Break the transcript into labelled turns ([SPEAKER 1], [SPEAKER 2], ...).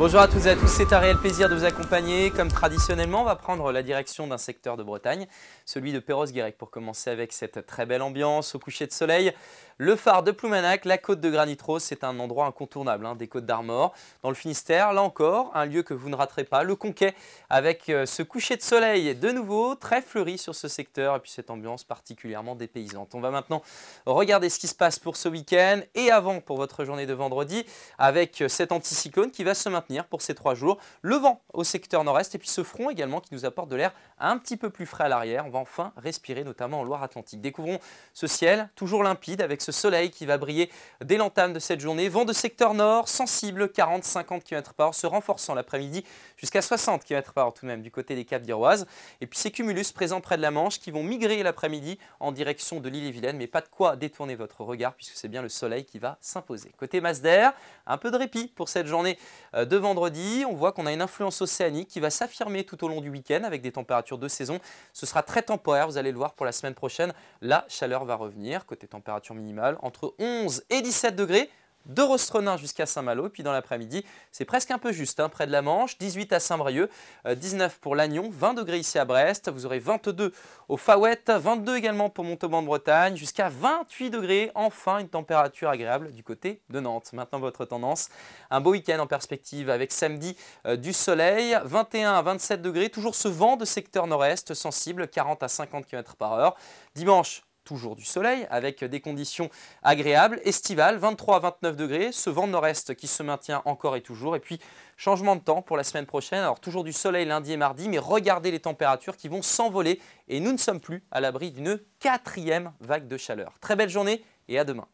[SPEAKER 1] Bonjour à toutes et à tous, c'est un réel plaisir de vous accompagner. Comme traditionnellement, on va prendre la direction d'un secteur de Bretagne, celui de Perros-Guirec, pour commencer avec cette très belle ambiance au coucher de soleil. Le phare de Ploumanac, la côte de Granitros, c'est un endroit incontournable hein, des côtes d'Armor. Dans le Finistère, là encore, un lieu que vous ne raterez pas, le Conquet, avec euh, ce coucher de soleil de nouveau très fleuri sur ce secteur et puis cette ambiance particulièrement dépaysante. On va maintenant regarder ce qui se passe pour ce week-end et avant pour votre journée de vendredi avec euh, cet anticyclone qui va se maintenir pour ces trois jours. Le vent au secteur nord-est et puis ce front également qui nous apporte de l'air un petit peu plus frais à l'arrière. On va enfin respirer, notamment en Loire-Atlantique. Découvrons ce ciel toujours limpide avec ce soleil qui va briller dès l'entame de cette journée. Vent de secteur nord, sensible 40-50 km par se renforçant l'après-midi jusqu'à 60 km par heure tout de même du côté des Caps d'Iroise. Et puis ces cumulus présents près de la Manche qui vont migrer l'après-midi en direction de l'île-et-Vilaine, mais pas de quoi détourner votre regard puisque c'est bien le soleil qui va s'imposer. Côté masse d'air, un peu de répit pour cette journée euh, de vendredi, on voit qu'on a une influence océanique qui va s'affirmer tout au long du week-end avec des températures de saison. Ce sera très temporaire, vous allez le voir pour la semaine prochaine. La chaleur va revenir, côté température minimale, entre 11 et 17 degrés de Rostronin jusqu'à Saint-Malo. Puis dans l'après-midi, c'est presque un peu juste, hein, près de la Manche, 18 à Saint-Brieuc, 19 euh, pour Lannion, 20 degrés ici à Brest, vous aurez 22 au Fawet, 22 également pour Montauban de Bretagne, jusqu'à 28 degrés, enfin une température agréable du côté de Nantes. Maintenant votre tendance, un beau week-end en perspective avec samedi euh, du soleil, 21 à 27 degrés, toujours ce vent de secteur nord-est sensible, 40 à 50 km par heure. Dimanche, toujours du soleil, avec des conditions agréables, estivales, 23 à 29 degrés, ce vent nord-est qui se maintient encore et toujours, et puis changement de temps pour la semaine prochaine, alors toujours du soleil lundi et mardi, mais regardez les températures qui vont s'envoler, et nous ne sommes plus à l'abri d'une quatrième vague de chaleur. Très belle journée et à demain.